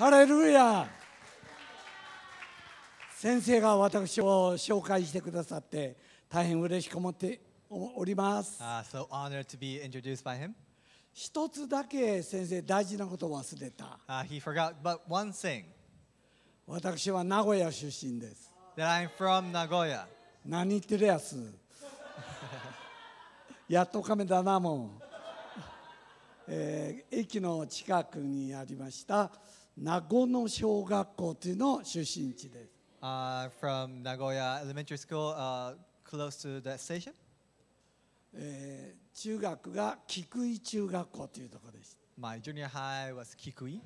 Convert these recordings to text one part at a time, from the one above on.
ハレルヤ先生が私を紹介してくださって大変嬉しく思っております。Uh, so honored to be introduced by him. 一つだけ先生大事なことを忘れた。Uh, he forgot but one thing. 私は名古屋出身です。That I'm from 名古屋。何言ってるやつ やっとかめだなもん、えー、駅の近くにありました。名護の小学校というの出身地です。Uh, from Nagoya Elementary School, uh, close to that station? えー、中学が菊井中学校というところです。My junior high was 菊井。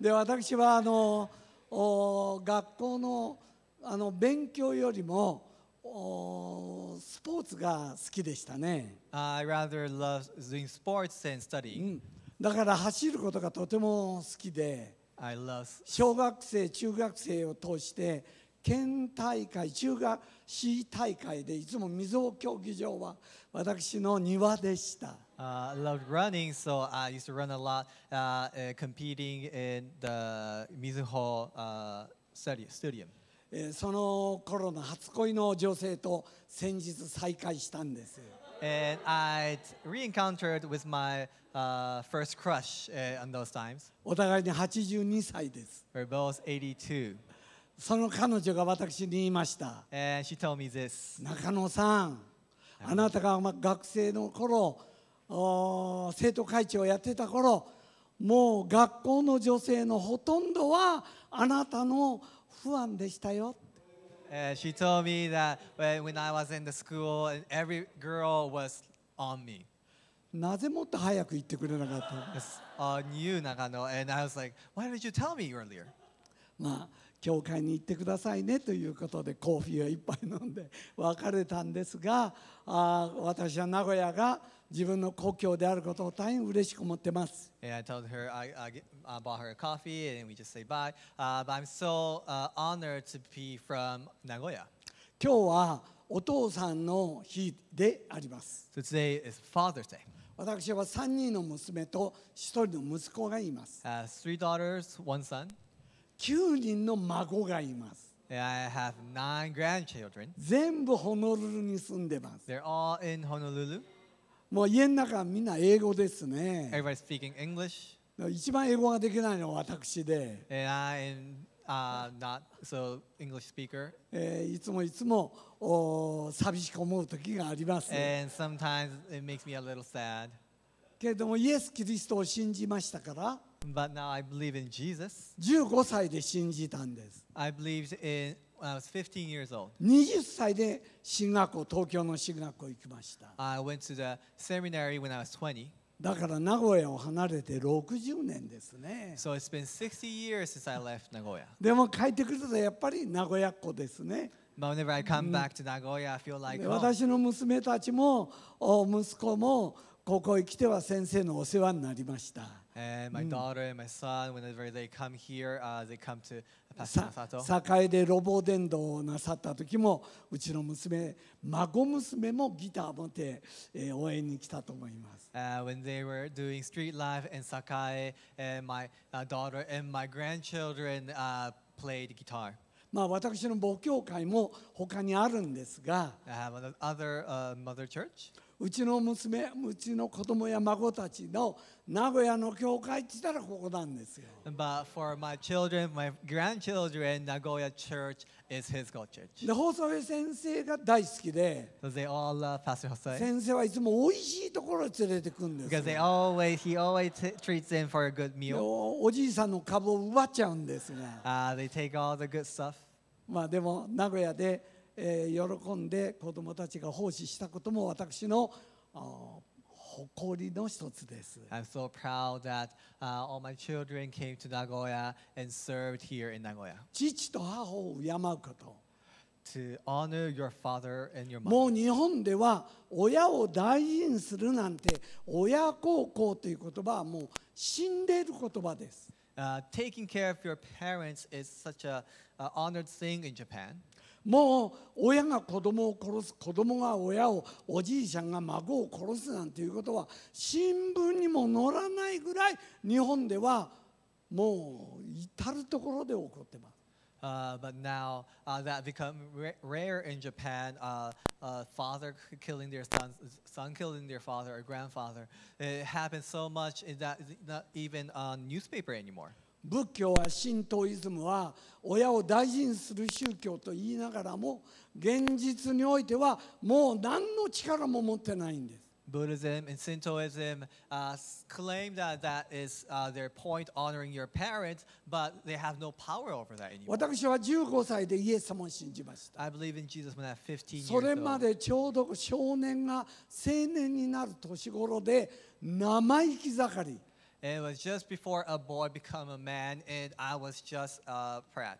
で、私はあのお学校のあの勉強よりもおスポーツが好きでしたね。I rather love doing sports than studying.、うんだから走ることがとても好きで小学生中学生を通して県大会中学市大会でいつも水尾競技場は私の庭でした。Uh, I loved running, so I used to run a lot, uh, uh, competing in the Mizuho uh, Stadium. その頃の初恋の女性と先日再会したんです。a n I re-encountered with my first crush uh, o those times. We're both 82. その彼女が私に言いました。中野さん、あなたが学生の頃、生徒会長をやってた頃、もう学校の女性のほとんどはあなたのファンでしたよ。u she told me that when I was in the school, every girl was on me. なぜもっと早く言ってくれなかったの uh, knew Nagano, and I was like, why didn't you tell me earlier? まあ、教会に行ってくださいねということでコーヒーをいっぱい飲んで別れたんですがあ私は名古屋が自分の故郷であることを大変嬉しく思ってます。And I told her I, I, I bought her a coffee and we just say bye.、Uh, but I'm so、uh, honored to be from Nagoya. 今日はお父さんの日であります。So today is Father's Day. 私は3人の娘と1人の息子がいます。Uh, three daughters, one son. 9人の孫がいます。I have nine grandchildren. 全部ホノルルに住んでます。They're all in Honolulu. もう家の中みんな英語ですね。Everybody's speaking English. 一番英語ができないのは私で。And I am uh, not so English speaker. えー、いつもいつもお寂しく思う時があります。And sometimes it makes me a little sad. けれどもイエス・キリストを信じましたから。But now I believe in Jesus. 15歳で信じたんです。I believed in 15歳で新学校、東京の新学校行きました。だから名古屋を離れて60年ですね。でも帰ってくるとやっぱり名古屋っ子ですね。私の娘たちも息子もここへ来ては先生のお世話になりました。And my daughter and my son, whenever they come here, uh, they come to Pastor Masato. 栄でロボ伝道なさった時も、うちの娘、孫娘もギター持って、えー、応援に来たと思います。Uh, when they were doing street life in Sakae, and my、uh, daughter and my grandchildren、uh, played guitar. まあ、私の母教会も他にあるんですが、uh, other, uh, mother church? うちの娘うちの子供や孫たちの名古屋の教会って言ったらここなんですよ。But for my children, my grandchildren, Nagoya Church is his God church. で、ホソヘ先生が大好きで、so、they all love Pastor Hosoi. 先生はいつも美味しいところに連れてくんです。Because they always, he always treats them for a good meal. おおじいさんの株を奪っちゃうんですが。Uh, they take all the good stuff. まあでも名古屋でえー、喜んで子どもたちが奉仕したことも私の誇りの一つです。I'm so proud that、uh, all my children came to Nagoya and served here in Nagoya. 父と母を敬うこと。To honor your father and your mother. もう日本では親を大事にするなんて親孝行という言葉はもう死んでいる言葉です。Uh, taking care of your parents is such a、u honored thing in Japan. もう親が子供を殺す子供が親をおじいちゃんが孫を殺すなんていうことは新聞にも載らないぐらい日本ではもう至る所で起こってます。Uh, but now uh, that become rare in Japan. Uh, uh, father killing their son, son killing their father or grandfather. It happens so much that it's not even on newspaper anymore. 仏教は神道イズムは親を大事にする宗教と言いながらも現実においてはもう何の力も持ってないんです。Buddhism and Shintoism uh, claim that that is uh, their point honoring your parents, but they have no power over that anymore. I believe in Jesus when I was 15 years old. それまでちょうど少年が青年になる年頃で生意気盛り。It was just before a boy become a man, and I was just a prat.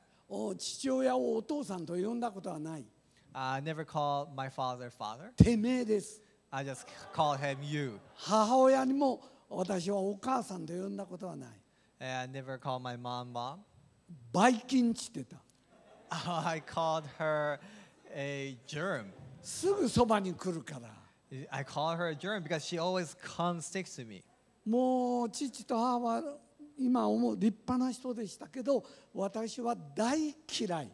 I never called my father father. I just called him you. 母親にも私はお母さんと呼んだことはない。And I never called my mom mom. I called her a germ. I call her a germ because she always comes sticks to me. もう父と母は今思う立派な人でしたけど私は大嫌い。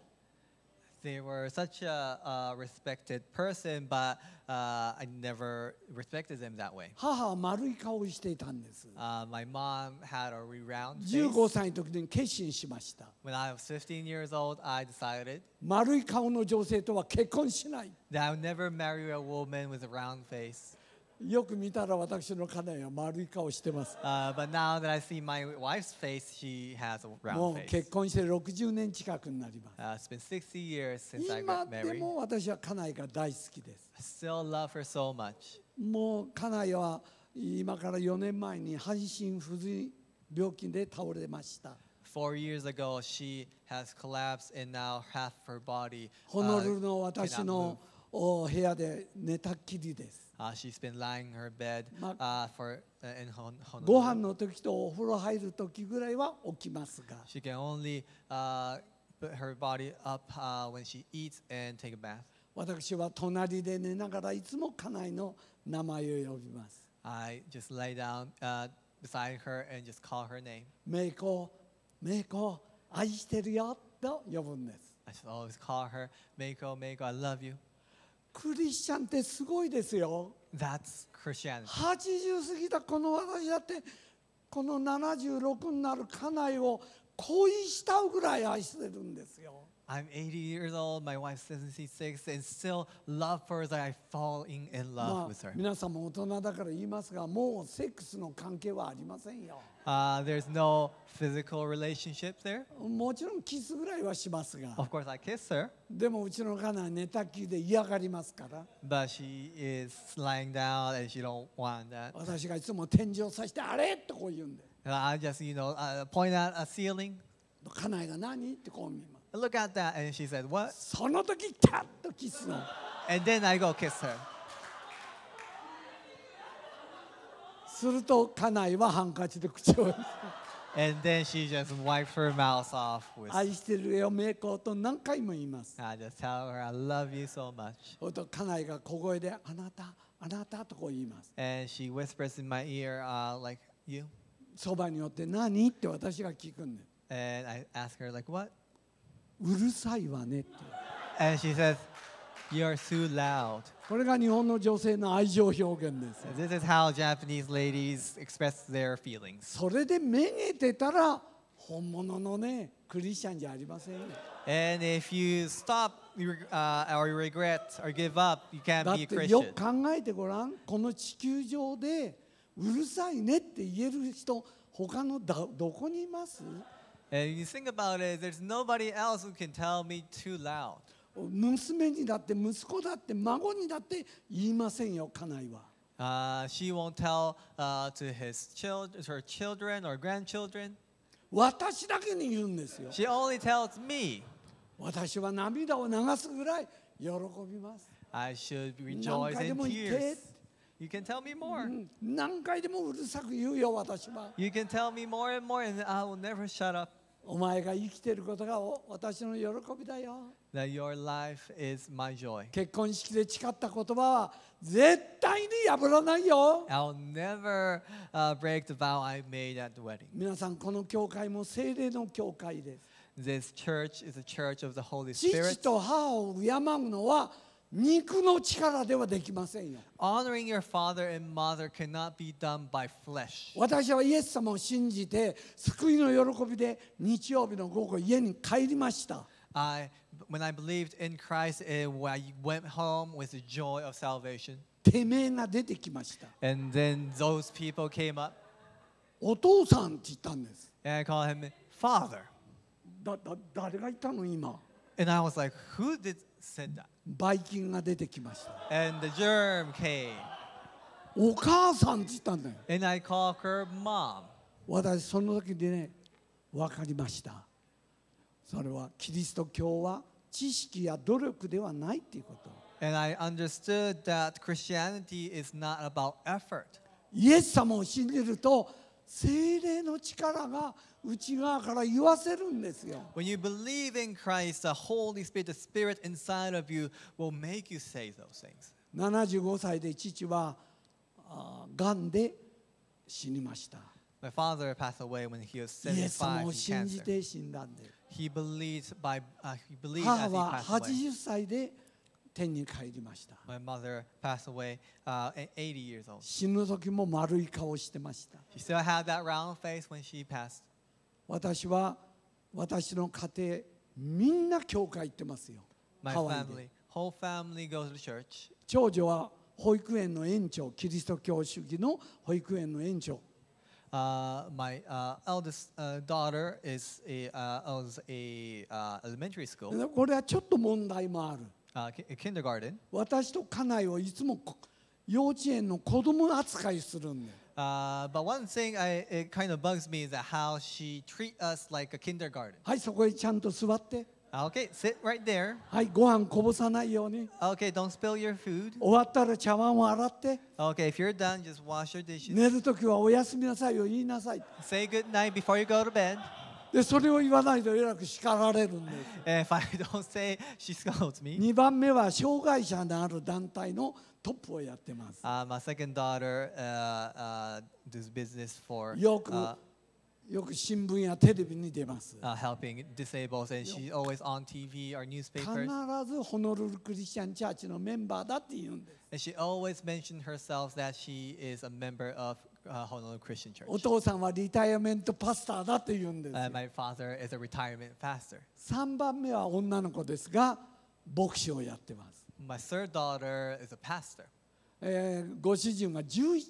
They were such a uh, respected person, but uh, I never respected them that way. 母は丸い顔をしていたんです。Uh, my mom had a round face. 15歳の時に決心しました。When I was 15 years old, I decided 丸い顔の女性とは結婚しない。That I would never marry a woman with a round face. よく見たら私の家内は丸い顔してます。もう結婚して60年近くになります。今でも私は家内が大好きです。もう家内は今から4年前に半身不随病気で倒れました。Four years ago, she has collapsed and now half her body. Uh, move. Uh, she's been lying in her bed uh, for uh, in Hon Honolulu. ご飯の時とお風呂入る時ぐらいは起きますが。She can only、uh, put her body up、uh, when she eats and take a bath. 私は隣で寝ながらいつも家内の名前を呼びます。I just lay down、uh, beside her and just call her name. メイコ、メイコ、愛してるよと呼ぶんです。I just always call her, Meiko, Meiko, I love you. クリスチャンってすごいですよ。That's Christianity. 80過ぎたこの私だってこの76になる家内を恋したぐらい愛してるんですよ。I'm 80 years old, my wife's 76, and still love her that I fall in love with her. 皆さんも大人だから言いますが、もうセックスの関係はありませんよ。Uh, there's no physical relationship there. もちろんキスぐらいはしますが。Of course, I kiss her. でもうちの家内は寝たきりで嫌がりますから。But she is lying down and she don't want that. 私がいつも天井を指してあれとこう言うんで。I just, you know, point at a ceiling. 家内が何ってこう見ます。Look at that and she said, what? その時、キャッとキスの。And then I go kiss her. すると家内はハンカチで口を And then she just wiped her mouth off with 愛してるよ、メイコと何回も言います。I just tell her I love you so much. ほと家内が小声であなた、あなたとこう言います。And she whispers in my ear、uh, like you. そばによって何って私が聞くんです。And I ask her like what? うるさいわねって。And she says You are so loud. これが日本の女性の愛情表現です。This is how Japanese ladies express their feelings. それでめげてたら本物のね、クリスチャンじゃありません。And if you stop uh, or regret or give up, you can't be a Christian. よく考えてごらん。この地球上でうるさいねって言える人、他のだどこにいます And you think about it, there's nobody else who can tell me too loud. 娘にだって息子だって孫にだって言いませんよ家内は。Uh, she won't tell uh, to his children, her children or grandchildren. 私だけに言うんですよ。She only tells me. 私は涙を流すぐらい喜びます。I should rejoice in tears. You can tell me more. 何回でもうるさく言うよ私は。You can tell me more and more and I will never shut up. お前が生きていることが私の喜びだよ。That your life is my joy. 結婚式で誓った言葉は絶対に破らないよ。I'll never、uh, break the vow I made at the wedding. 皆さん、この教会も聖霊の教会です。This church is a church of the Holy Spirit. 父と母を敬うのは肉の力ではできませんよ。Honoring your father and mother cannot be done by flesh. 私はイエス様を信じて救いの喜びで日曜日の午後家に帰りました。I, when I believed in Christ, it, I went home with the joy of salvation. てめえが出てきました。And then those people came up. お父さんって言ったんです。And I called him father. だだ誰が言ったの今 And I was like, who did said that? ばい菌が出てきました。And the germ came. お母さんって言ったんだよ。And I call her mom. 私その時にね分かりました。それはキリスト教は知識や努力ではないっていうこと。And I understood that Christianity is not about effort. イエス様を信じると精霊の力が内側から言わせるんですよ。When you believe in Christ, the Holy Spirit, the Spirit inside of you will make you say those things. 75歳で父はがんで死にました。My father passed away when he was 75イエス様を信じて死んだんで。He believed by,、uh, he believed as he passed away. 母は80歳で死にました。天に帰りました。My mother passed away、uh, at 80 years old. 死ぬ時も丸い顔してました。She still had that round face when she passed. 私は私の家庭みんな教会行ってますよ。My family, whole family goes to church. 長女は保育園の園長、キリスト教主義の保育園の園長。Uh, my uh, eldest uh, daughter is a, uh, owns a uh, elementary school. これはちょっと問題もある。uh, kindergarten. 私と家内をいつも幼稚園の子供扱いするんだよ。Uh, but one thing I, it kind of bugs me is that how she treat us like a kindergarten. はい、そこにちゃんと座って。Okay, sit right there. はい、ご飯こぼさないように。Okay, don't spill your food. 終わったら茶碗を洗って。Okay, if you're done, just wash your dishes. 寝るときはおやすみなさいを言いなさい。Say good night before you go to bed. でそれを言わないとえらく叱られるんです。If I don't say, she scolds me. 2番目は障害者のある団体のトップをやってます。Uh, my second daughter uh, uh, does business for. よく、uh, よく新聞やテレビに出ます。Uh, helping disabled and she's always on TV or newspapers. 必ずホノルルクリスチャンチャーチのメンバーだって言うんです。And she always mentioned herself that she is a member of uh, Honolulu Christian Church. お父さんはリタイアメントパスターだと言うんです。Uh, my father is a retirement pastor. 3番目は女の子ですが、牧師をやってます。My third daughter is a pastor. えー、ご主人は11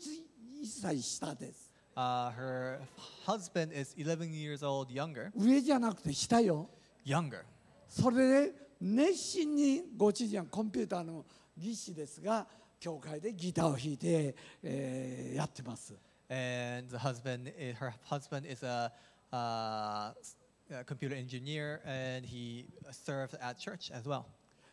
歳下です。Uh, her husband is 11 years old younger. 上じゃなくて下よ。Younger. それで熱心にご主人はコンピューターの技師ですが、教会でギターを弾いて、えー、やってます。And the husband, her husband is a, a computer engineer and he serves at church as well.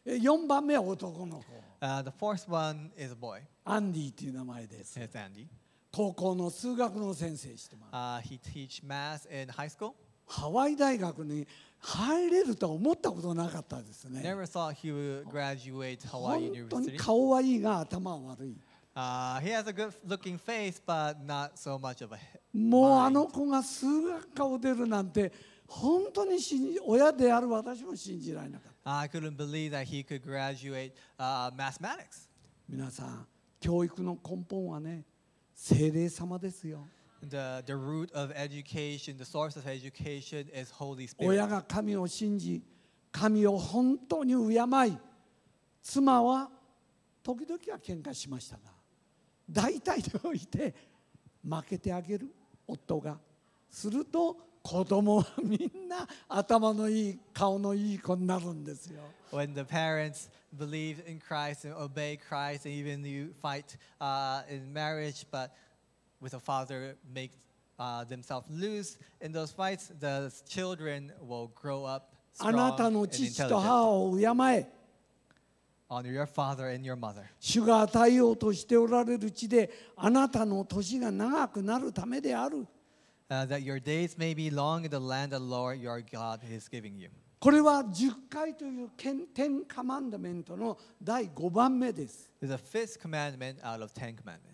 4番目は男の子。Uh, the fourth one is a boy. アンディという名前です。It's Andy. 高校の数学の先生してます。Uh, he teach math in high school. ハワイ大学に入れるとは思ったことなかったですね。Never thought he would graduate Hawaii University. 本当に顔はいいが頭は悪い。Uh, he has a good looking face, but not so much of a もうあの子が数学科を出るなんて本当に信じ親である私も信じられなかった。I couldn't believe that he could graduate、uh, mathematics. 皆さん、教育の根本はね、精霊様ですよ。The, the root of education, the source of education is Holy Spirit. 親が神を信じ、神を本当に敬い、妻は時々は喧嘩しましたが、大体でおいて負けてあげる夫が。すると、子供はみんな頭のいい顔のいい子になるんですよ。When the parents believe in Christ and obey Christ, and even you fight、uh, in marriage, but with a father make uh, themselves loose in those fights, the children will grow up Honor your father and your mother. 主が与えようとしておられる地であなたの年が長くなるためである。Uh, that your days may be long in the land the Lord your God is giving you. これは10回という10カマンダメントの第5番目です。The 5th commandment out of 10 commandments.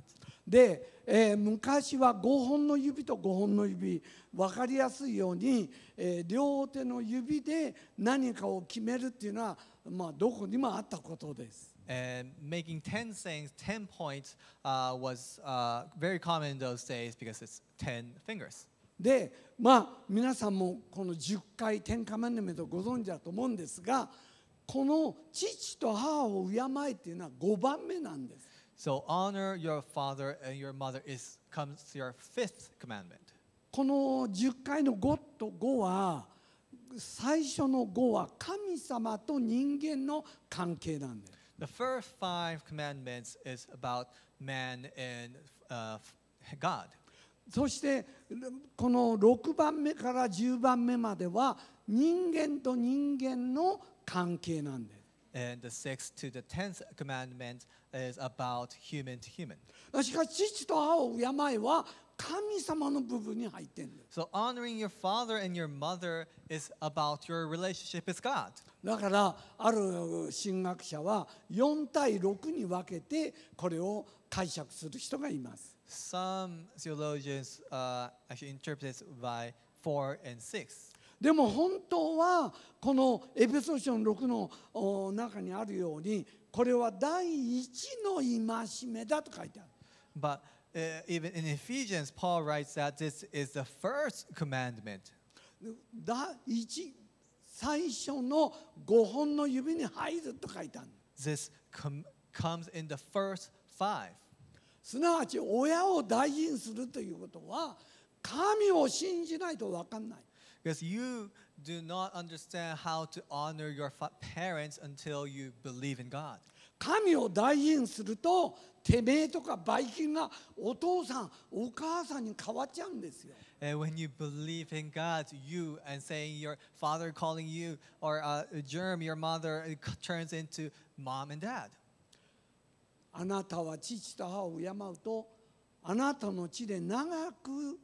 で、えー、昔は5本の指と5本の指分かりやすいように、えー、両手の指で何かを決めるっていうのは、まあ、どこにもあったことです。And making 10 sayings, 10 points uh, was uh, very common in those days because it's 10 fingers. で、まあ、皆さんもこの10回10カマンメンご存知だと思うんですがこの父と母を敬いっていうのは5番目なんです。So honor your father and your mother is comes your fifth commandment. この10回の5と5は最初の5は神様と人間の関係なんです。The first five commandments is about man and、uh, God. そしてこの6番目から10番目までは人間と人間の関係なんです。And the sixth to the tenth commandment is about human to human. So honoring your father and your mother is about your relationship with God. だからある神学者は4対6に分けてこれを解釈する人がいます。Some theologians、uh, actually interpret it by 4 and 6. でも本当はこのエペソーション6の中にあるようにこれは第一の戒めだと書いてある。But, uh, even in Ephesians, Paul writes that this is the first commandment. 第一最初の5本の指に入ると書いてある。This com comes in the first five. すなわち親を大事にするということは神を信じないと分かんない。because you do not understand how to honor your parents until you believe in God. 神を代弁すると、てめえとかばい菌がお父さん、お母さんに変わっちゃうんですよ。And when you believe in God, you and saying your father calling you or a uh, germ, your mother, turns into mom and dad. あなたは父と母を敬うと、あなたの地で長く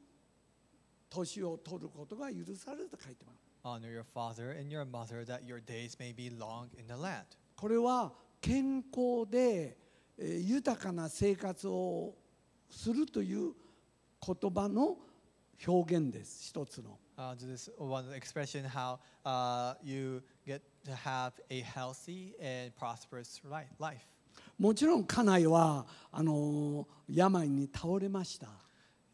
年を取ることが許されると書いてます。Honor your father and your mother that your days may be long in the land. これは健康で豊かな生活をするという言葉の表現です、一つの。Uh, this one expression how、uh, you get to have a healthy and prosperous life. もちろん家内はあの病に倒れました。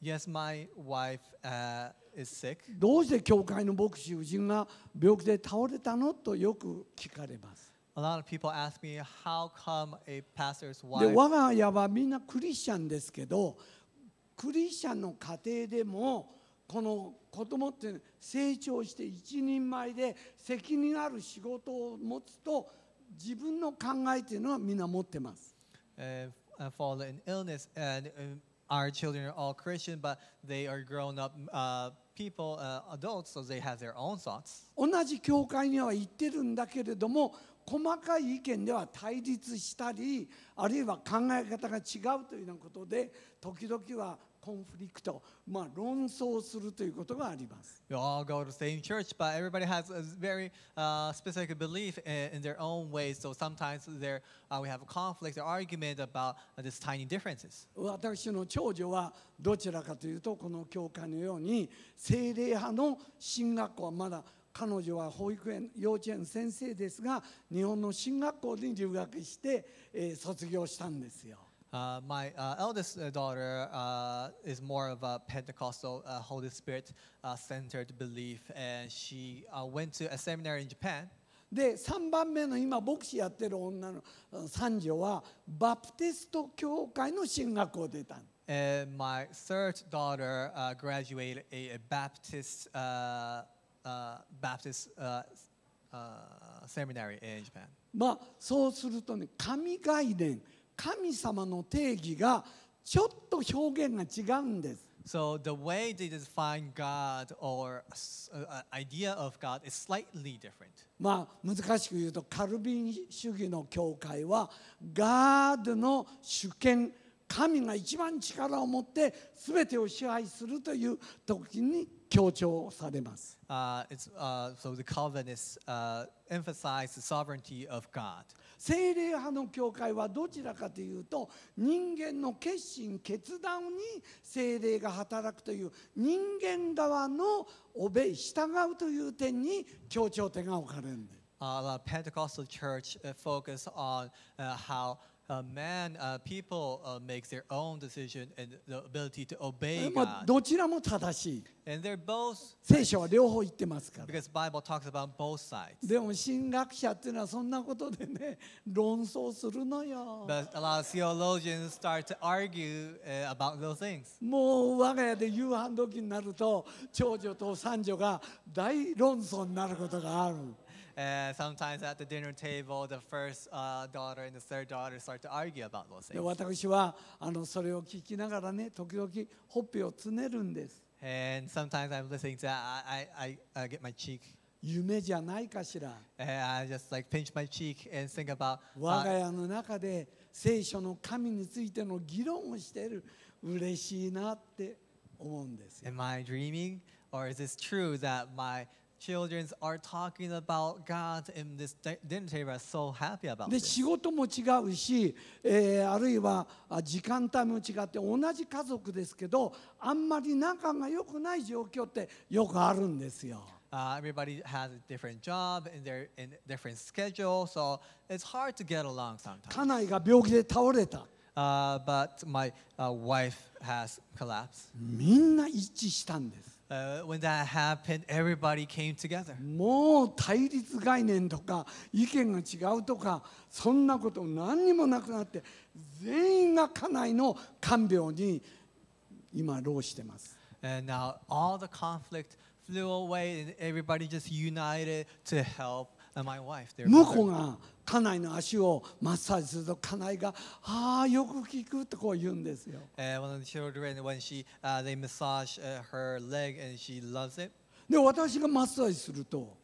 Yes, my wife、uh, is sick. どうして教会の牧師夫人が病気で倒れたのとよく聞かれます。A lot of people ask me how come a pastor's wife. で我が家はみんなクリスチャンですけど、クリスチャンの家庭でもこの子供って成長して一人前で責任ある仕事を持つと自分の考えというのはみんな持ってます。Uh, f n illness and our children are all Christian, but they are grown up uh, people, uh, adults, so they have their own thoughts. 同じ教会には行ってるんだけれども、細かい意見では対立したり、あるいは考え方が違うというようなことで、時々はコンフリクト、まあ、論争するということがあります。You all go to the same church, but everybody has a very、uh, specific belief in, in their own ways, so sometimes there,、uh, we have a conflict or argument about these tiny differences. 私の長女はどちらかというと、この教会のように、精霊派の進学校はまだ彼女は保育園幼稚園先生ですが日本の進学校に留学して、えー、卒業したんですよ。Uh, my uh, eldest uh, daughter uh, is more of a Pentecostal uh, Holy Spirit uh, centered belief, and she went to a seminary in Japan. て And my third daughter uh, graduated a, a Baptist uh, uh, Baptist uh, uh, seminary in Japan. まあそうするとね神概念神様の定義がちょっと表現が違うんです。So the way they define God or idea of God is slightly different. まあ難しく言うとカルビン主義の教会は God の主権神が一番力を持って全てを支配するという時に強調されます。Uh, it's, uh, so the Calvinists、uh, emphasize the sovereignty of God. 精霊派の教会はどちらかというと人間の決心決断に精霊が働くという人間側のおべ従うという点に協調点が置かれるんです。Uh, the Pentecostal church h focus on uh, how Uh, man, uh, people uh, make their own decision and the ability to obey まあ God. どちらも正しい And they're both, 聖書は両方言ってますから because Bible talks about both sides. でも神学者っていうのはそんなことでね論争するのよ But a lot of theologians start to argue uh, about those things. もう我が家で夕飯時になると長女と三女が大論争になることがある And sometimes at the dinner table, the first uh, daughter and the third daughter start to argue about those things. And sometimes I'm listening to that, I, I, I, I get my cheek, 夢じゃないかしら and I just like pinch my cheek and think about, uh, am I dreaming? Or is this true that my children are talking about God in this dinner table are so happy about で this. 仕事も違うし、えーあるいはあ時間帯も違って同じ家族ですけどあんまり仲が良くない状況ってよくあるんですよ。Uh, everybody has a different job and they're in different schedule, so it's hard to get along sometimes. 家内が病気で倒れた Uh, but my uh, wife has collapsed. みんな一致したんです。Uh, when that happened, everybody came together. もう対立概念とか意見が違うとかそんなこと何にもなくなって全員が家内の看病に今労してます。And now all the conflict flew away and everybody just united to help うが家内の足をマッサージすると家内が「ああよく聞く」とこう言うんですよ。で私がマッサージすると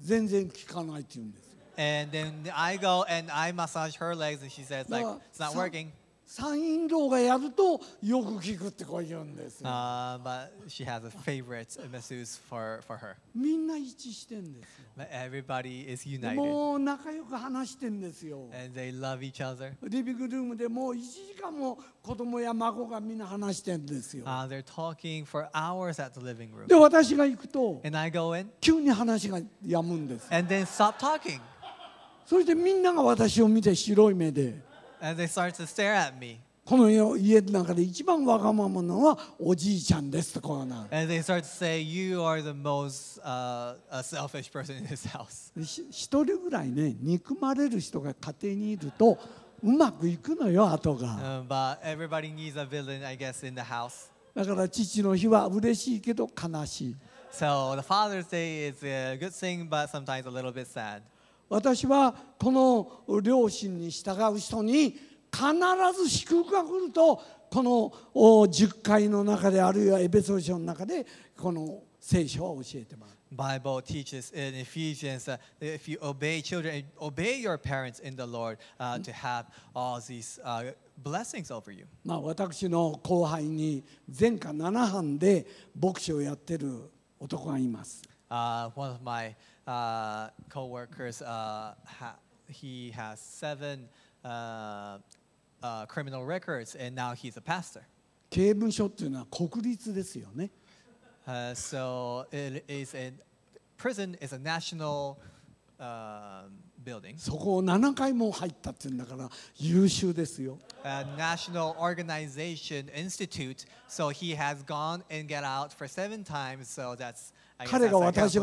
全然効かないって言うんです。And then I go and I massage her legs and she says like it's not working. 山陰道がやるとよく聞くってこう言うんですよ。Uh, but she has a favorite masseuse for, for her. みんな一致してんですよ。But everybody is united. もう仲良く話してんですよ。And they love each other. リビングルームでもう1時間も子供や孫がみんな話してんですよ。Uh, they're talking for hours at the living room. で、私が行くと And I go in. 急に話が止むんです。And then stop talking. そしてみんなが私を見て白い目で。And they start to stare at me. この家の中で一番わがままなのはおじいちゃんですとこうなる。And they start to say, You are the most、uh, selfish person in this house. 一人ぐらいね、憎まれる人が家庭にいるとうまくいくのよ、後が。Uh, but everybody needs a villain, I guess, in the house. だから父の日は嬉しいけど悲しい。So the Father's Day is a good thing, but sometimes a little bit sad. 私はこの両親に従う人に必ず祝福が来るとこの10回の中であるいはエペソ書の中でこの聖書は教えてます。Bible teaches in Ephesians that if you obey children, obey your parents in the Lord uh, to have all these uh, blessings over you. 私の後輩に前科7班で牧師をやってる男がいます。Uh, one of my uh, co-workers, uh, ha he has seven uh, uh criminal records, and now he's a pastor. 刑務所っていうのは国立ですよね。Uh, so it is a prison is a national uh, building. national organization institute. So he has gone and get out for seven times. So that's I guess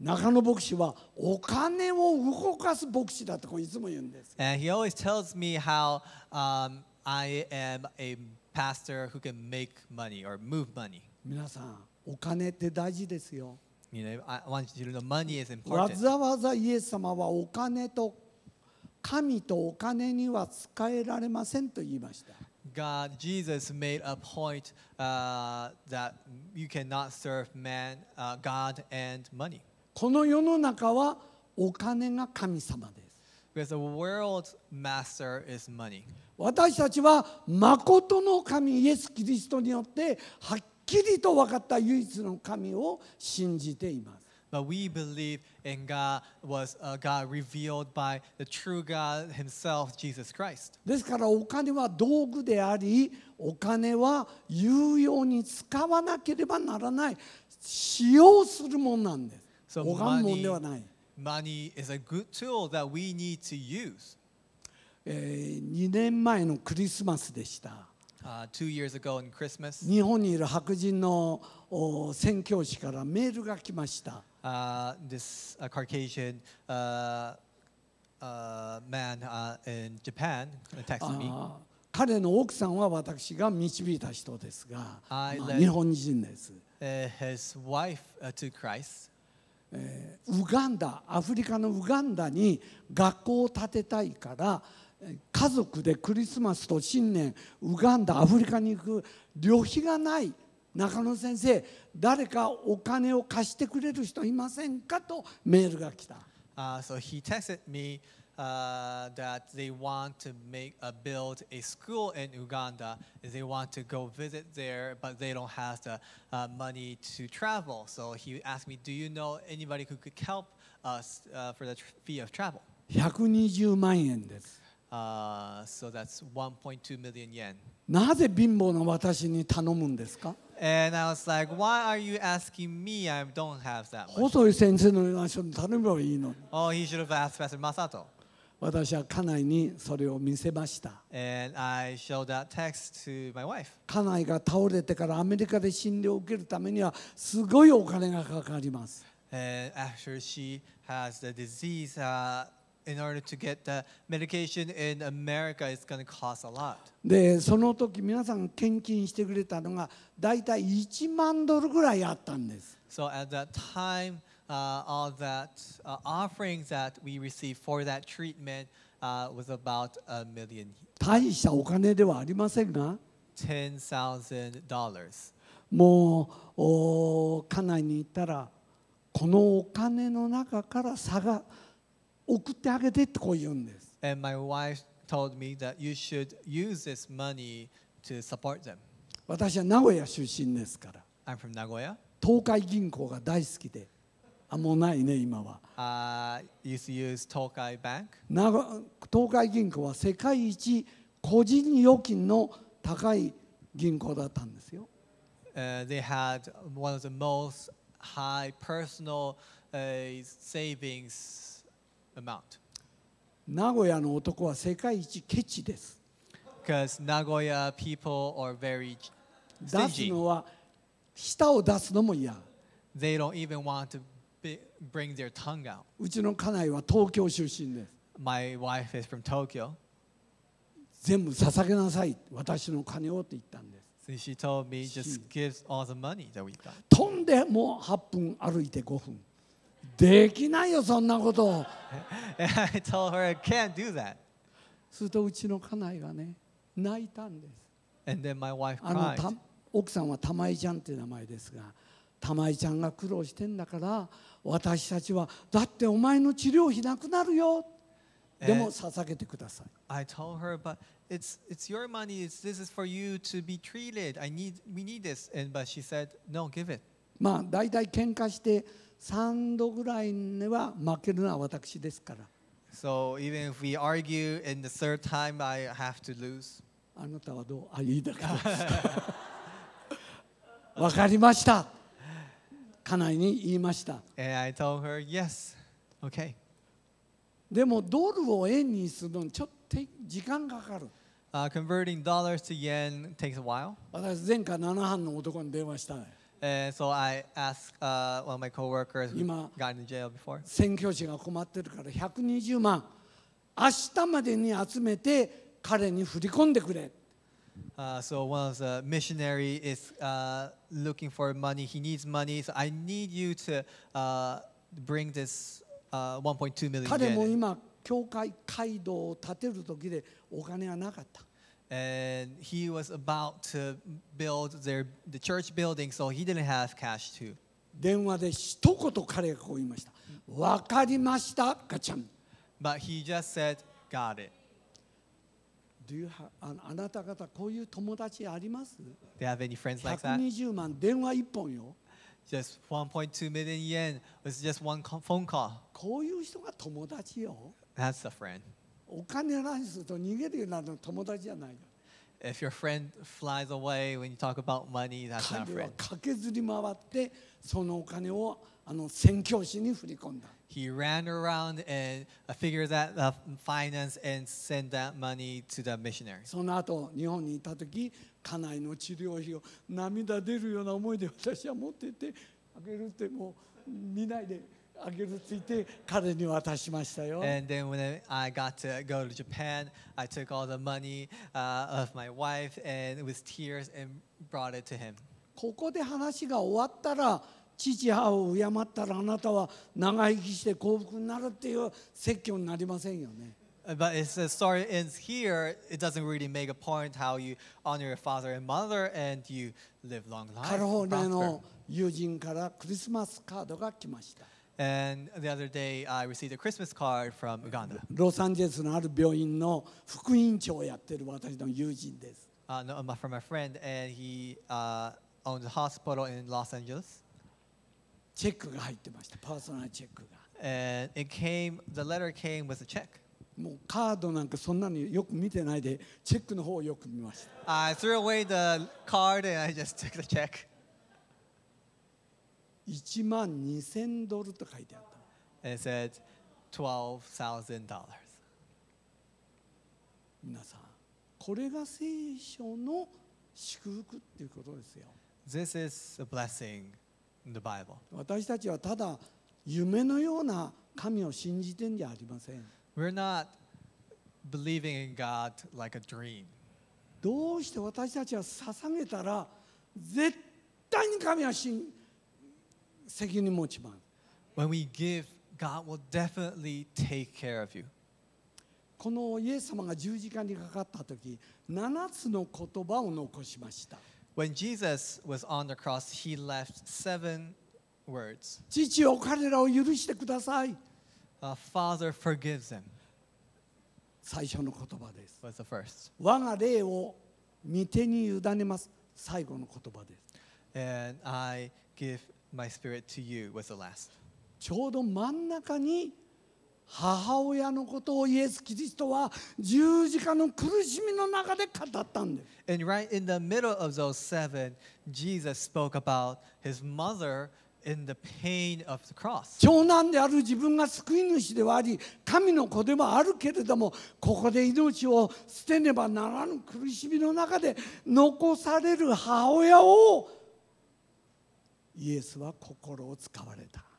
中野牧師はお金を動かす牧師だといつも言うんです。And he always tells me how、um, I am a pastor who can make money or move money. 皆さん、お金って大事ですよ。You know, I want you to know money is important. わざわざイエス様はお金と神とお金には使えられませんと言いました。God, Jesus made a point、uh, that you cannot serve man,、uh, God and money. この世の中はお金が神様です。The world m a 私たちは誠の神イエス・キリストによってはっきりと分かった唯一の神を信じています。But we ですから、お金は道具であり、お金は有用に使わなければならない。使用するものなんです。So 拝むもんではない。Money is a good tool that we need to use. えー、2年前のクリスマスでした。Uh, two years ago in Christmas. 日本にいる白人の宣教師からメールが来ました。Uh, this uh, Caucasian uh, uh, man uh, in Japan texted me. 彼の奥さんは私が導いた人ですが、まあ、日本人です。Uh, his wife, uh, to Christ. えー、ウガンダアフリカのウガンダに学校を建てたいから家族でクリスマスと新年ウガンダアフリカに行く旅費がない中野先生誰かお金を貸してくれる人いませんかとメールが来た。Uh, so he texted me uh, that they want to make uh, build a school in Uganda. They want to go visit there, but they don't have the uh, money to travel. So he asked me, "Do you know anybody who could help us uh, for the fee of travel?" 120万円です。Uh, so that's 1.2 million yen. なぜ貧乏な私に頼むんですか And I was like, why are you asking me? I don't have that much. 細井先生のような人に頼めばいいのに。Oh, he should have asked Pastor Masato. 私は家内にそれを見せました。家内が倒れてからアメリカで診療を受けるためにはすごいお金がかかります。で、その時皆さん献金してくれたのが大体1万ドルぐらいあったんです。So uh, all that uh, offering that we received for that treatment uh, was about a million. 大したお金ではありませんが、$10,000. もうお家内に行ったら、このお金の中から差が送ってあげてってこう言うんです。And my wife told me that you should use this money to support them. 私は名古屋出身ですから。I'm from 名古屋。東海銀行が大好きで。あもうないね、今は。Uh, used to use 東海 Bank. 東海銀行は世界一個人預金の高い銀行だったんですよ。Uh, they had one of the most high personal、uh, savings amount. 名古屋の男は世界一ケチです。Because Nagoya people are very s t i y 出すのは舌を出すのも嫌。They don't even want to bring their tongue out. うちの家内は東京出身です。My wife is from Tokyo. 全部捧げなさい、私の金をって言ったんです。So、she told me just give all the money that we got. 飛んでもう8分歩いて5分。できないよ、そんなこと。I told her I can't do that. するとうちの家内がね、泣いたんです。And then my wife cried. あのた奥さんは玉井ちゃんって名前ですが、玉井ちゃんが苦労してんだから、私たちはだってお前の治療費なくなるよでも捧げてください。I told her, but it's it's your money. It's this is for you to be treated. I need we need this. And but she said, no, give it. まあだいたい喧嘩して3度ぐらいには負けるのは私ですから。So even if we argue, and the third time I have to lose. あなたはどう？あいいだから。わかりました。家内に言いました。And I told her, yes, okay. でもドルを円にするのにちょっと時間がかかる。Uh, converting dollars to yen takes a while. 私前回7班の男に電話した。And so I asked uh, one of my coworkers who got in jail before. 宣教師が困ってるから120万明日までに集めて彼に振り込んでくれ。Uh, so one of the missionary is uh, looking for money. He needs money. So I need you to uh, bring this uh, 1.2 million 彼も And he was about to build their the church building, so he didn't have cash too. 電話で一言彼がこう言いました「わかりましたガチャン But he just said, "Got it." Do you have, あなた方、こういう友達あります Do you have any friends like t h t ?120 万、電話1本よ。Just 1.2 million yen was just one phone call. こういう人が友達よ。That's a friend. お金の話すると逃げるようなの友達じゃないよ。If your friend flies away when you talk about money, that's not a friend. 駆けずり回って、そのお金をあの宣教師に振り込んだ。he ran around and uh, figured that the uh, finance and sent that money to the missionary. And then when I got to go to Japan, I took all the money、uh, of my wife and with tears and brought it to him. ここで話が終わったら。父母を敬ったらあなたは長生きして幸福になるっていう説教になりませんよね。But as the story ends here, it doesn't really make a point how you honor your father and mother and you live long life. カリフォルニアの友人からクリスマスカードが来ました。And the other day, I received a Christmas card from Uganda. ロサンゼルスのある病院の副院長をやってる私の友人です。Uh, no, from a friend, and he uh, owns a hospital in Los Angeles. チェックが入ってました。パーソナルチェックが。And it came, the letter came with a check. もうカードなんかそんなのよく見てないで、チェックの方をよく見ました。I threw away the card and I just took the check. 1万2000ドルと書いてあった。It said $12,000. 皆さん、これが聖書の祝福っていうことですよ。This is a blessing. the Bible. 私たちはただ夢のような神を信じてんじゃありません。We're not believing in God like a dream. どうして私たちは捧げたら絶対に神は責任持ちます。When we give, God will definitely take care of you. このイエス様が十字架にかかった時7つの言葉を残しました。When Jesus was on the cross, he left seven words Father forgives them, Was the first. And I give my spirit to you, was the last. ちょうど真ん中に母親のことをイエス・キリストは十字架の苦しみの中で語ったんです。And right in the middle of those seven, Jesus spoke about his mother in the pain of the cross. 長男である自分が救い主ではあり、神の子でもあるけれども、ここで命を捨てねばならぬ苦しみの中で残される母親をイエスは心を使われた。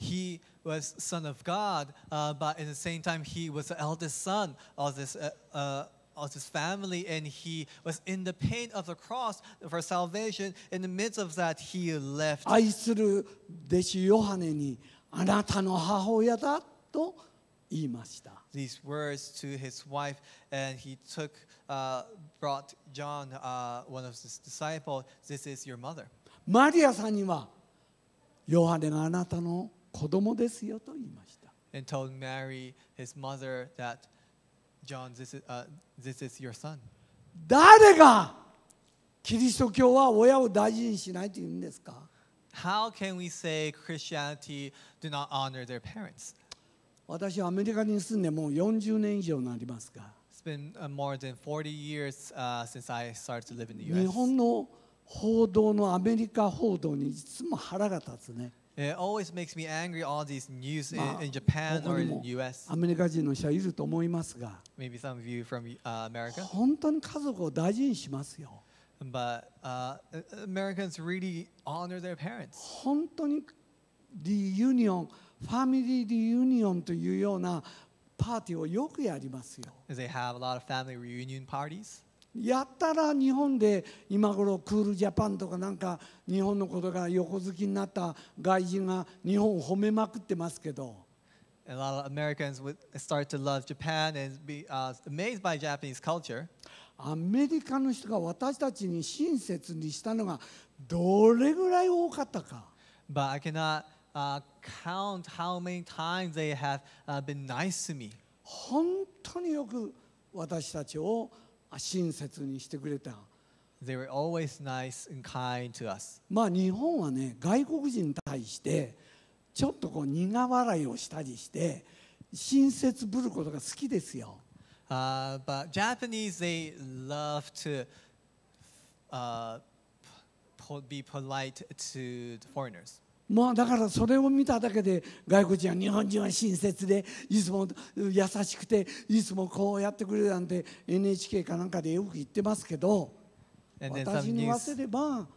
he was son of God, uh, but at the same time, he was the eldest son of this, uh, uh, of this family, and he was in the pain of the cross for salvation. In the midst of that, he left. 愛する弟子ヨハネにあなたの母親だと言いました。These words to his wife, and he took, uh, brought John, uh, one of his disciples, this is your mother. マリアさんにはヨハネがあなたの母親子供ですよと言いました。And told Mary, his mother, that John, this is,、uh, this is your son. 誰がキリスト教は親を大事にしないと言うんですか How can we say Christianity do not honor their parents? 私はアメリカに住んでもう40年以上になりますが。It's been more than 40 years、uh, since I started to live in the US. 日本の報道のアメリカ報道にいつも腹が立つね。It always makes me angry all these news in, in Japan or in も US. Maybe some of you from uh, America. But uh, Americans really honor their parents. 本当にリユニオンファミリーリユニオンというようなパーティーをよくやりますよ They have a lot of family reunion parties. やったら日本で今頃クールジャパンとかなんか日本のことが横好きになった外人が日本を褒めまくってますけど。A lot of Americans would start to love Japan and be、uh, amazed by Japanese culture. アメリカの人が私たちに親切にしたのがどれぐらい多かったか。But I cannot、uh, count how many times they have、uh, been nice to me. 本当によく私たちを親切にしてくれた。They were always nice and kind to us. まあ日本はね外国人に対してちょっとこう苦笑いをしたりして親切ぶることが好きですよ。Uh, but Japanese they love to、uh, be polite to foreigners. もうだからそれを見ただけで外国人は日本人は親切でいつも優しくていつもこうやってくれるなんて NHK かなんかでよく言ってますけど私に言わせれば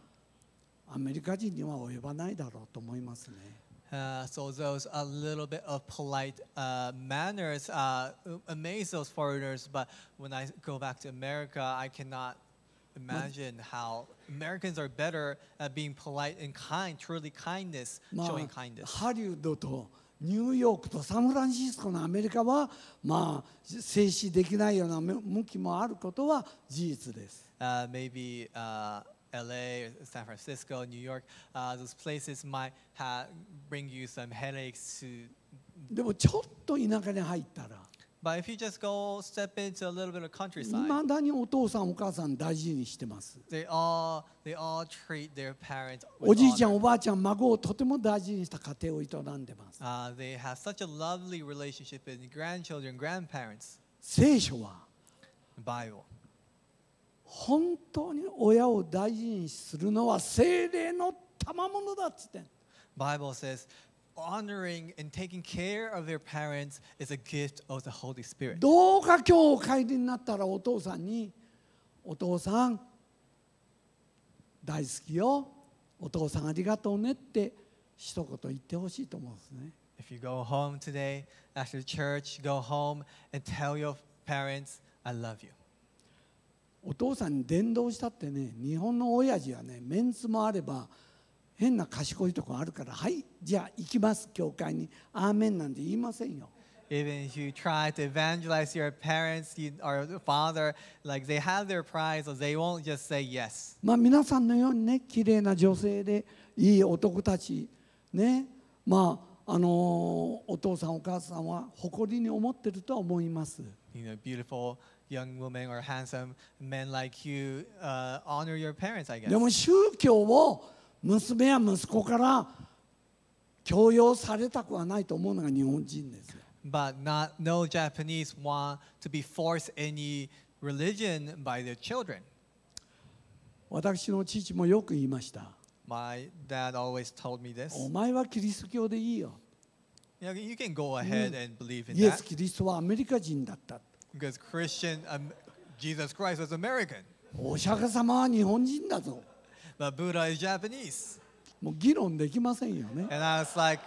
アメリカ人には及ばないだろうと思いますね。Uh, so those a little bit of polite uh, manners uh, amaze those foreigners, but when I go back to America, I cannot imagine how Americans are better at being polite and kind, truly kindness, showing kindness. ハリウッドとニューヨークとサンフランシスコのアメリカは、まあ、静止できないような向きもあることは事実です。Uh, maybe uh, LA, San Francisco, New York, uh, those places might ha- bring you some headaches to. でもちょっと田舎に入ったら今だにお父さんお母さん大事にしてます。おじいちゃんおばあちゃん孫をとても大事にした家庭を営んでます。聖書は本当に親を大事にするのは聖霊の賜物だっつって。Bible says, honoring and taking care of their parents is a gift of the Holy Spirit. どうか今日お帰りになったらお父さんにお父さん大好きよお父さんありがとうねって一言言ってほしいと思うんですね。If you go home today after church, go home and tell your parents, I love you. お父さんに伝道したってね、日本の親父はね、メンツもあれば、変な賢いとこあるからはいじゃあ行きます教会にアーメンなんて言いませんよ Even if you try to evangelize your parents or father, like they have their pride, so they won't just say yes. まあ皆さんのようにね、綺麗な女性でいい男たち、ね、まああのお父さんお母さんは誇りに思ってると思います。You know, beautiful young women or handsome men like you、uh, honor your parents, I guess. でも宗教を娘や息子から強要されたくはないと思うのが日本人です。But not, no Japanese want to be forced any religion by their children. 私の父もよく言いました。My dad always told me this. お前はキリスト教でいいよ。You, know, you can go ahead and believe in that. イエス・キリストはアメリカ人だった。Because Christian, um, Jesus Christ was American. お釈迦様は日本人だぞ。But Buddha is Japanese. もう議論できませんよね。And I was like,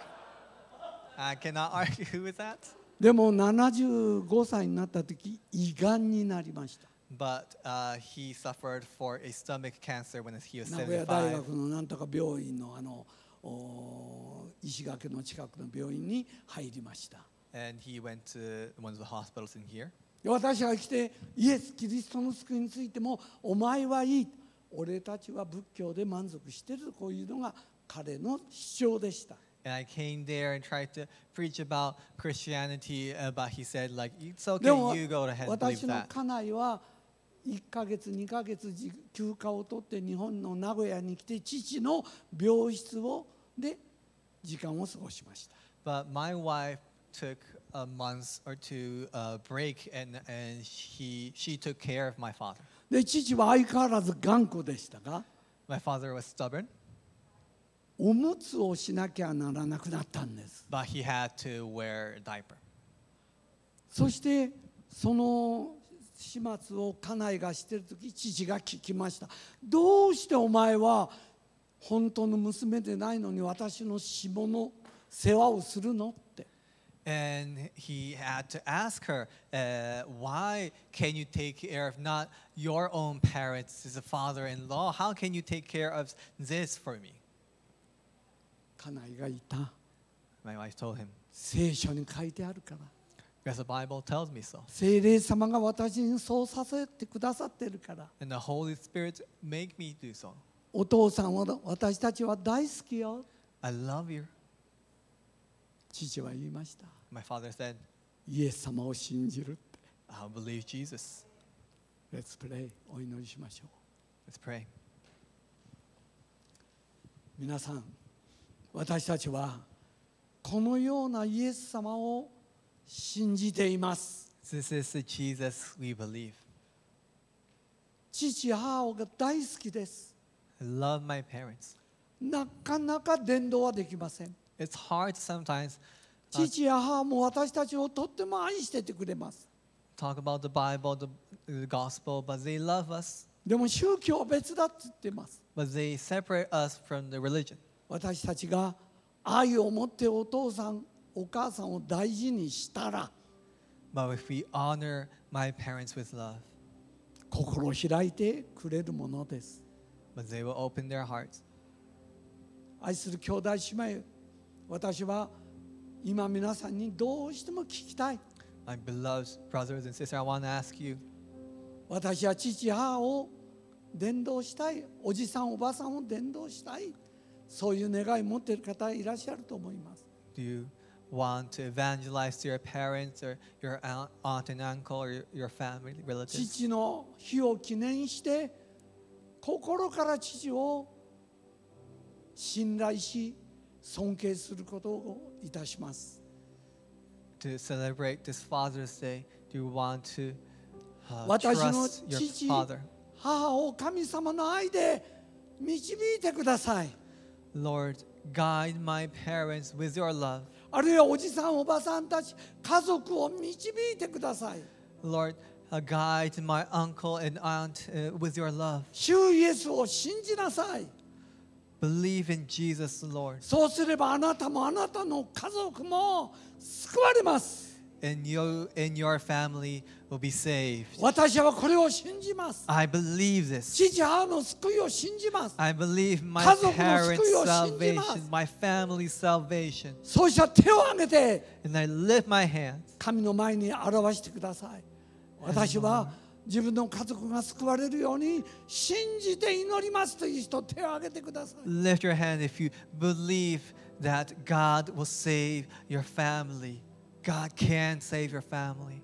I cannot argue with that. でも75歳になった時胃がんになりました。But、uh, he suffered for a stomach cancer when he was 75. 名古屋大学のなんとか病院のあの石垣の近くの病院に入りました。And he went to one of the hospitals in here. 私が来てイエス・キリストの救いについてもお前はいい。俺たちは仏教で満足してるこういうのが彼の主張でした。And I came there and tried to preach about Christianity, but he said, like, it's okay, you go ahead and believe that. 1ヶ月2ヶ月休暇を取って日本の名古屋に来て父の病室をで時間を過ごしました。But my wife took a month or two uh, break and, and he, she took care of my father. で父は相変わらず頑固でしたが My father was stubborn. おむつをしなきゃならなくなったんです。But he had to wear diaper. そしてその始末を家内がしてる時父が聞きました。どうしてお前は本当の娘でないのに私の下の世話をするのって。and he had to ask her, uh, why can you take care of not your own parents as a father-in-law? How can you take care of this for me? My wife told him, Because the Bible tells me so. And the Holy Spirit make me do so. I love you. 父は言いました。my father said, イエス様を信じるって。I'll believe Jesus. Let's pray. let us pray. 皆さん、私たちはこのようなイエス様を信じています。This is Jesus we believe. 父、母が大好きです。I love my parents. なかなか伝道はできません。It's hard sometimes 父や母も私たちをとっても愛しててくれます。Talk about the Bible, the gospel, but they love us. でも宗教は別だって言ってます。But they separate us from the religion. 私たちが愛を持ってお父さん、お母さんを大事にしたら、But if we honor my parents with love, 心を開いてくれるものです。But they will open their hearts. 愛する兄弟姉妹、私は今皆さんにどうしても聞きたい。My beloved brothers and sisters, I want to ask you. 私は父母を伝道したい、おじさんおばさんを伝道したい、そういう願いを持っている方いらっしゃると思います。Do you want to evangelize to your parents or your aunt and uncle or your family relatives? 父の日を記念して、心から父を信頼し、尊敬することをいたします。To celebrate this Father's Day, do you want to、uh, 私の父、母を神様の愛で導いてください。Lord, guide my parents with your love. あるいはおじさん、おばさんたち、家族を導いてください。Lord, guide my uncle and aunt with your love. 主イエスを信じなさい。Believe in Jesus, Lord. そうすればあなたもあなたの家族も救われます。And you and your family will be saved. 私はこれを信じます。I believe this. 父母の救いを信じます。I believe my parents' salvation, my family's salvation. そうした手を挙げて、And I lift my hands. 神の前に表してください。私は、自分の家族が救われるように信じて祈りますという人手を挙げてください。Lift your hand if you believe that God will save your family. God can save your family.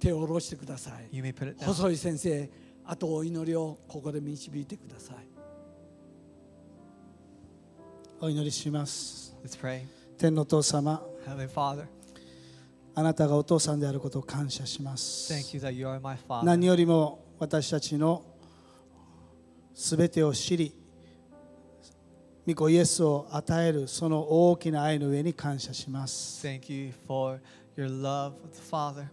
手を下ろしてください。You may put it down. 細井先生、あとお祈りをここで導いてください。お祈りします。Let's pray. 天の父様。Heavenly Father. あなたがお父さんであることを感謝します。何よりも私たちのすべてを知り、御子イエスを与えるその大きな愛の上に感謝します。Thank you for your love of the Father.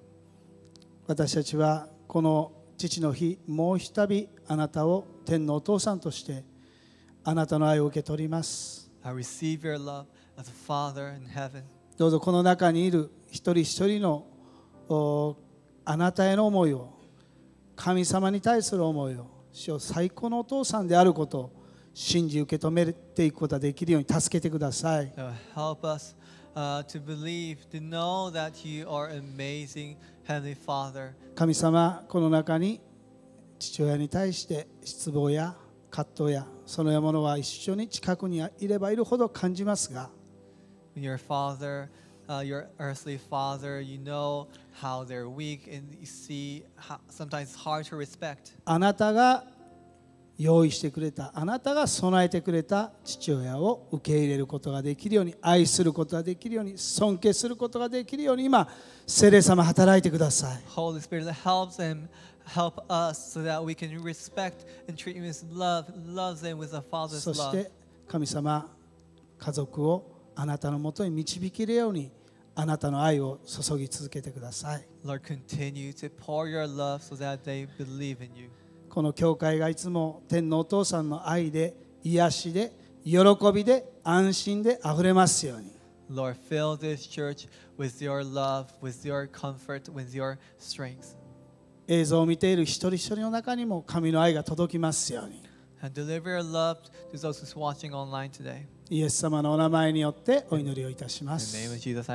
私たちはこの父の日、もうひたびあなたを天のお父さんとしてあなたの愛を受け取ります。I receive your love as a Father in heaven. どうぞこの中にいる一人一人のあなたへの思いを神様に対する思いを主を最高のお父さんであることを信じ受け止めていくことができるように助けてください。Help us、uh, to believe, to know that you are amazing, Heavenly Father. 神様、この中に父親に対して失望や葛藤やそのようなものは一緒に近くにいればいるほど感じますが。your father, uh, your earthly father, you know how they're weak and you see how, sometimes hard to respect. あなたが用意してくれたあなたが備えてくれた父親を受け入れることができるように愛することができるように尊敬することができるように今聖霊様働いてください Holy Spirit h e l p s him help us so that we can respect and treat him with love l o v e t h e m with a father's love あなたのもとに導けるようにあなたの愛を注ぎ続けてください。Lord, continue to pour your love so that they believe in you. この教会がいつも天のお父さんの愛で、癒しで、喜びで、安心であふれますように。Lord, fill this church with your love, with your comfort, with your strength. 映像を見ている一人一人の中にも神の愛が届きますように。And deliver your love to those who's watching online today. イエス様のお名前によってお祈りをいたします。Jesus,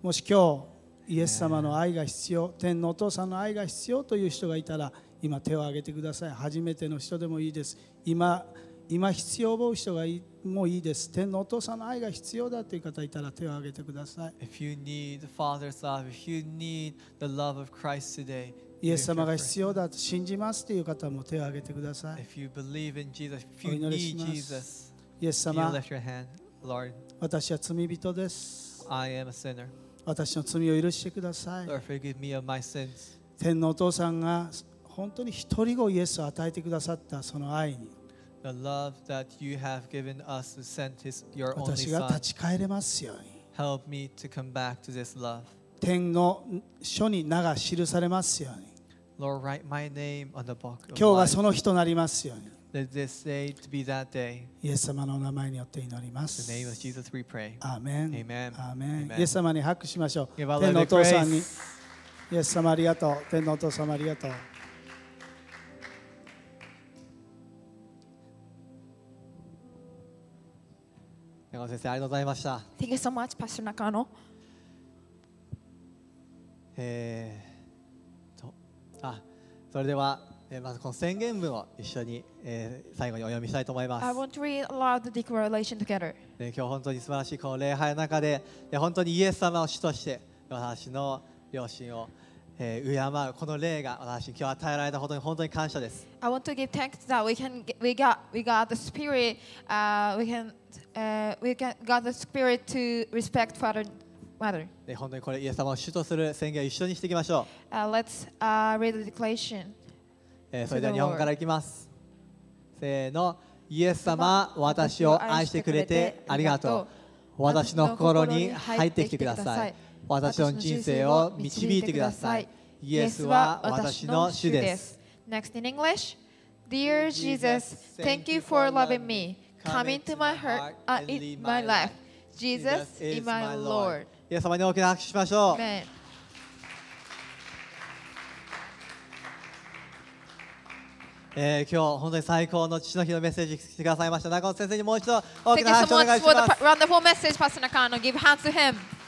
もし今日、イエス様の愛が必要、天のお父さんの愛が必要という人がいたら、今手を挙げてください。初めての人でもいいです。今、今必要をう人がいもういいです。天のお父さんの愛が必要だという方いたら手を挙げてください。If you need the Father's love, if you need the love of Christ today, イエス様が必要だと信じますという方も手を挙げてください。If you believe in Jesus, イエス様、私は罪人です。私の罪を許してください。天のお父さんが本当に一人子イエスを与えてくださったその愛に。私が立ち返れますように。天の書に名が記されますように。今日はその日となりますように。イエス様の名前によって祈ります。アーメン。アーメン。イエス様に拍手しましょう。天のお父さんに。イエス様ありがとう。天のお父様ありがとう。先生ありがとうございました。Thank you so much, Pastor Nakano. えーと、あ、それでは。えまずこの宣言文を一緒に、えー、最後にお読みしたいと思います。I want to read aloud the declaration together. 今日本当に素晴らしいこの礼拝の中で、本当にイエス様を主として私の両親を、えー、敬うこの礼が私に今日与えられたことに本当に感謝です。I want to give thanks that we can we got we got the spirit、uh, we can、uh, we can got the spirit to respect Father. 本当にこれイエス様を主とする宣言を一緒にしていきましょう。Uh, let's、uh, read the declaration. えー、それでは日本からいきますせーのイエス様私を愛してくれてありがとう私の心に入ってきてください私の人生を導いてくださいイエスは私の主です Next in English Dear Jesus, thank you for loving me. Come into my heart and in my life. Jesus is my Lord. イエス様に大きな拍手しましょう。えー、今日本当に最高の父の日のメッセージしてくださいました中本先生にもう一度大きな拍手をお願いします。